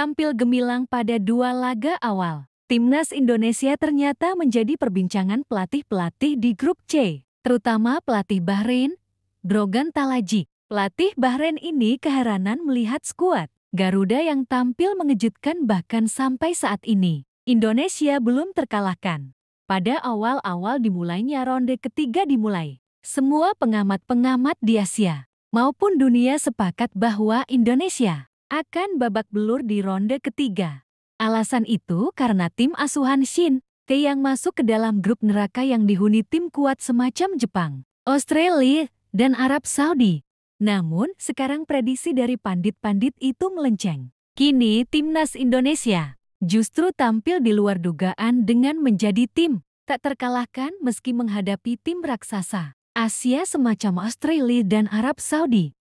tampil gemilang pada dua laga awal. Timnas Indonesia ternyata menjadi perbincangan pelatih-pelatih di grup C, terutama pelatih Bahrain, Drogan Talaji. Pelatih Bahrain ini keheranan melihat skuad Garuda yang tampil mengejutkan bahkan sampai saat ini. Indonesia belum terkalahkan. Pada awal-awal dimulainya ronde ketiga dimulai. Semua pengamat-pengamat di Asia maupun dunia sepakat bahwa Indonesia akan babak belur di ronde ketiga. Alasan itu karena tim asuhan Shin Tae yang masuk ke dalam grup neraka yang dihuni tim kuat semacam Jepang, Australia, dan Arab Saudi. Namun, sekarang prediksi dari pandit-pandit itu melenceng. Kini, timnas Indonesia justru tampil di luar dugaan dengan menjadi tim tak terkalahkan meski menghadapi tim raksasa Asia semacam Australia dan Arab Saudi.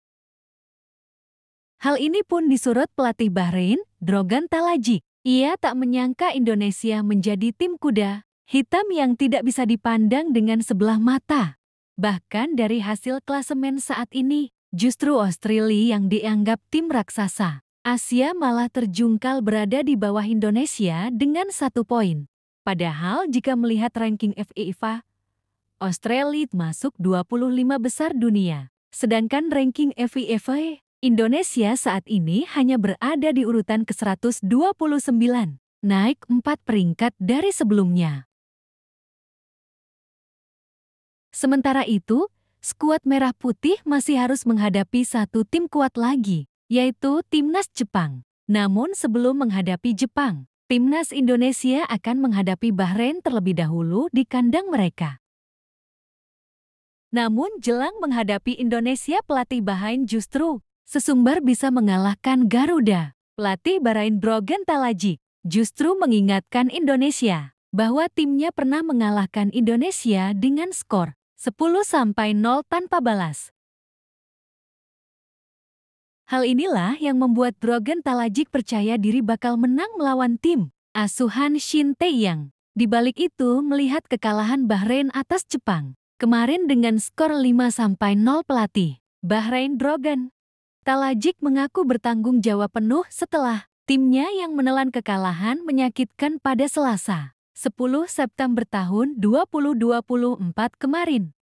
Hal ini pun disurut pelatih Bahrain, Drogan Talaji. Ia tak menyangka Indonesia menjadi tim kuda hitam yang tidak bisa dipandang dengan sebelah mata. Bahkan dari hasil klasemen saat ini, justru Australia yang dianggap tim raksasa. Asia malah terjungkal berada di bawah Indonesia dengan satu poin. Padahal jika melihat ranking FIFA, Australia masuk 25 besar dunia. Sedangkan ranking FIFA Indonesia saat ini hanya berada di urutan ke-129, naik empat peringkat dari sebelumnya. Sementara itu, skuad merah putih masih harus menghadapi satu tim kuat lagi, yaitu Timnas Jepang. Namun sebelum menghadapi Jepang, Timnas Indonesia akan menghadapi Bahrain terlebih dahulu di kandang mereka. Namun jelang menghadapi Indonesia pelatih Bahrain justru sesumbar bisa mengalahkan Garuda. Pelatih Bahrain Brogen Talaji justru mengingatkan Indonesia bahwa timnya pernah mengalahkan Indonesia dengan skor 10-0 tanpa balas. Hal inilah yang membuat Brogen Talajik percaya diri bakal menang melawan tim asuhan Shin tae Taeyang. Di balik itu melihat kekalahan Bahrain atas Jepang. Kemarin dengan skor 5-0 pelatih Bahrain Brogen Talajik mengaku bertanggung jawab penuh setelah timnya yang menelan kekalahan menyakitkan pada Selasa, 10 September tahun 2024 kemarin.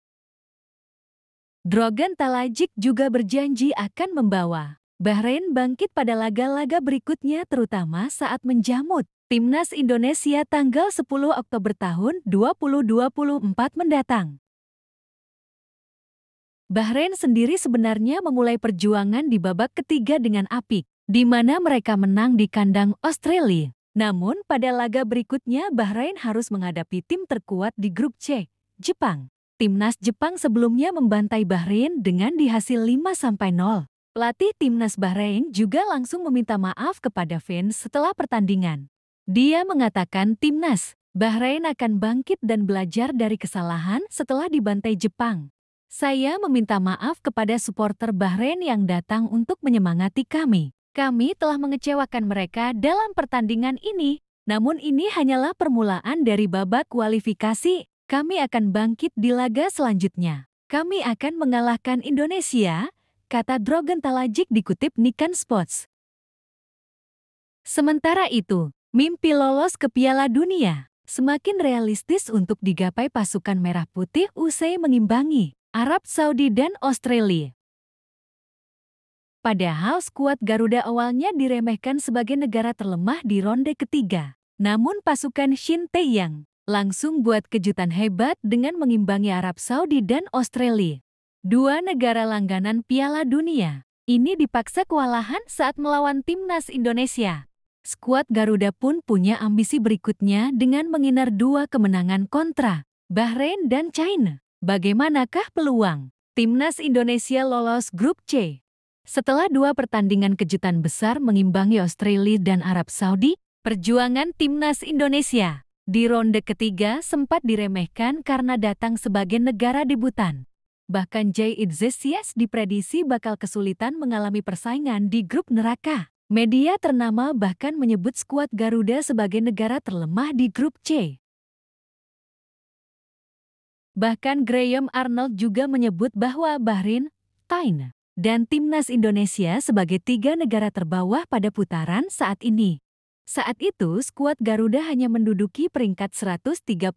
Drogan Talajik juga berjanji akan membawa Bahrain bangkit pada laga-laga berikutnya terutama saat menjamut Timnas Indonesia tanggal 10 Oktober tahun 2024 mendatang. Bahrain sendiri sebenarnya memulai perjuangan di babak ketiga dengan apik, di mana mereka menang di kandang Australia. Namun, pada laga berikutnya Bahrain harus menghadapi tim terkuat di grup C, Jepang. Timnas Jepang sebelumnya membantai Bahrain dengan dihasil 5-0. Pelatih Timnas Bahrain juga langsung meminta maaf kepada fans setelah pertandingan. Dia mengatakan Timnas, Bahrain akan bangkit dan belajar dari kesalahan setelah dibantai Jepang. Saya meminta maaf kepada supporter Bahrain yang datang untuk menyemangati kami. Kami telah mengecewakan mereka dalam pertandingan ini, namun ini hanyalah permulaan dari babak kualifikasi. Kami akan bangkit di laga selanjutnya. Kami akan mengalahkan Indonesia, kata Drogen Talajik dikutip Nikan Sports. Sementara itu, mimpi lolos ke Piala Dunia semakin realistis untuk digapai pasukan merah putih usai mengimbangi Arab Saudi dan Australia. Padahal skuad Garuda awalnya diremehkan sebagai negara terlemah di ronde ketiga. Namun pasukan Shin tae Tae-yang langsung buat kejutan hebat dengan mengimbangi Arab Saudi dan Australia. Dua negara langganan Piala Dunia. Ini dipaksa kewalahan saat melawan timnas Indonesia skuad Garuda pun punya ambisi berikutnya dengan menginar dua kemenangan kontra Bahrain dan China. Bagaimanakah peluang timnas Indonesia lolos grup C? Setelah dua pertandingan kejutan besar mengimbangi Australia dan Arab Saudi, perjuangan timnas Indonesia di ronde ketiga sempat diremehkan karena datang sebagai negara debutan. Bahkan Jay Idzesias diprediksi bakal kesulitan mengalami persaingan di grup neraka. Media ternama bahkan menyebut skuad Garuda sebagai negara terlemah di grup C. Bahkan Graham Arnold juga menyebut bahwa Bahrain, Thailand, dan timnas Indonesia sebagai tiga negara terbawah pada putaran saat ini. Saat itu, skuad Garuda hanya menduduki peringkat 134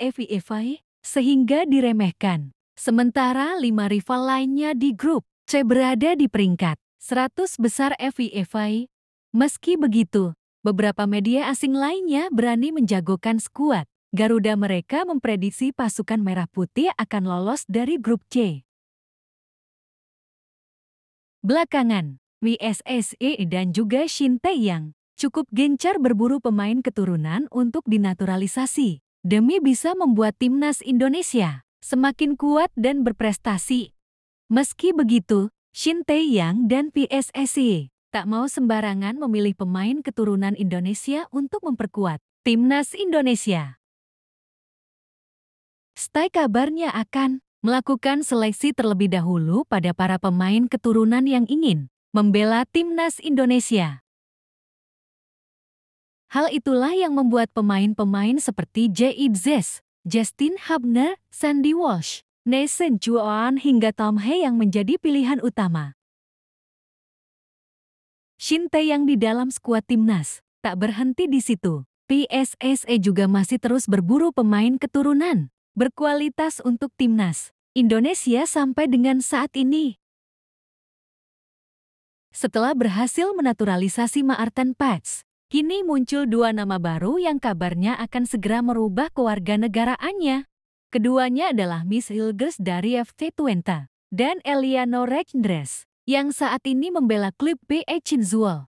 FIFA, sehingga diremehkan. Sementara lima rival lainnya di grup C berada di peringkat 100 besar FIFA. Meski begitu, beberapa media asing lainnya berani menjagokan skuad Garuda mereka memprediksi pasukan Merah Putih akan lolos dari grup C. Belakangan, WSSE dan juga Shin tae Taeyang cukup gencar berburu pemain keturunan untuk dinaturalisasi demi bisa membuat timnas Indonesia semakin kuat dan berprestasi. Meski begitu, Shin tae Taeyang dan PSSE tak mau sembarangan memilih pemain keturunan Indonesia untuk memperkuat timnas Indonesia. Stai kabarnya akan melakukan seleksi terlebih dahulu pada para pemain keturunan yang ingin membela timnas Indonesia. Hal itulah yang membuat pemain-pemain seperti J. Idzes, Justin Hubner, Sandy Walsh, Nathan Chuan hingga Tom Hay yang menjadi pilihan utama. Shin yang di dalam skuad timnas tak berhenti di situ. PSSE juga masih terus berburu pemain keturunan berkualitas untuk timnas Indonesia sampai dengan saat ini. Setelah berhasil menaturalisasi Maarten Pats, kini muncul dua nama baru yang kabarnya akan segera merubah kewarganegaraannya. Keduanya adalah Miss Hilgers dari FC Twente dan Eliano Reinders yang saat ini membela klub BE Chinzuol.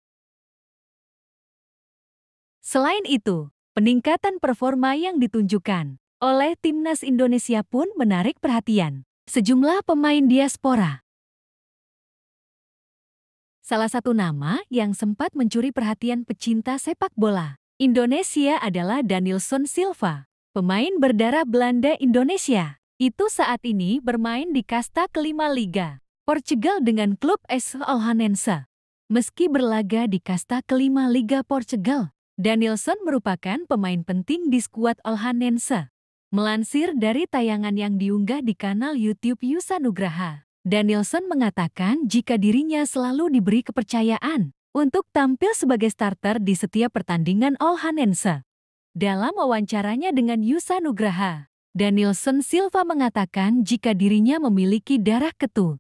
Selain itu, peningkatan performa yang ditunjukkan oleh timnas Indonesia pun menarik perhatian sejumlah pemain diaspora. Salah satu nama yang sempat mencuri perhatian pecinta sepak bola Indonesia adalah Danielson Silva, pemain berdarah Belanda Indonesia. Itu saat ini bermain di kasta kelima Liga Portugal dengan klub S. Olhanense. Meski berlaga di kasta kelima Liga Portugal, Danielson merupakan pemain penting di skuad Olhanense. Melansir dari tayangan yang diunggah di kanal YouTube Yusa Nugraha, Danielson mengatakan jika dirinya selalu diberi kepercayaan untuk tampil sebagai starter di setiap pertandingan All Hanense. Dalam wawancaranya dengan Yusa Nugraha, Danielson Silva mengatakan jika dirinya memiliki darah ketu